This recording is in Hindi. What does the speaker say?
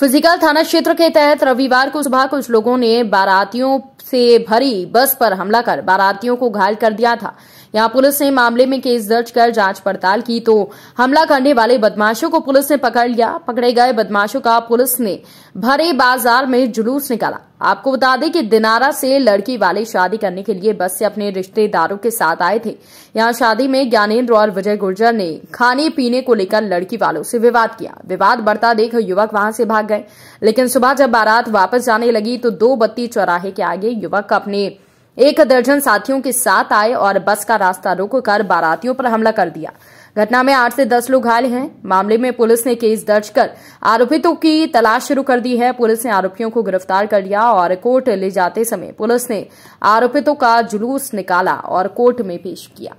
फिजिकल थाना क्षेत्र के तहत रविवार को सुबह कुछ लोगों ने बारातियों से भरी बस पर हमला कर बारातियों को घायल कर दिया था यहां पुलिस ने मामले में केस दर्ज कर जांच पड़ताल की तो हमला करने वाले बदमाशों को पुलिस ने पकड़ लिया पकड़े गए बदमाशों का पुलिस ने भरे बाजार में जुलूस निकाला आपको बता दें कि दिनारा से लड़की वाले शादी करने के लिए बस से अपने रिश्तेदारों के साथ आए थे यहां शादी में ज्ञानेन्द्र और विजय गुर्जर ने खाने पीने को लेकर लड़की वालों से विवाद किया विवाद बढ़ता देख युवक वहां से भाग गए लेकिन सुबह जब बारात वापस जाने लगी तो दो बत्ती चौराहे के आगे युवक अपने एक दर्जन साथियों के साथ आए और बस का रास्ता रोककर बारातियों पर हमला कर दिया घटना में आठ से दस लोग घायल हैं मामले में पुलिस ने केस दर्ज कर आरोपितों की तलाश शुरू कर दी है पुलिस ने आरोपियों को गिरफ्तार कर लिया और कोर्ट ले जाते समय पुलिस ने आरोपितों का जुलूस निकाला और कोर्ट में पेश किया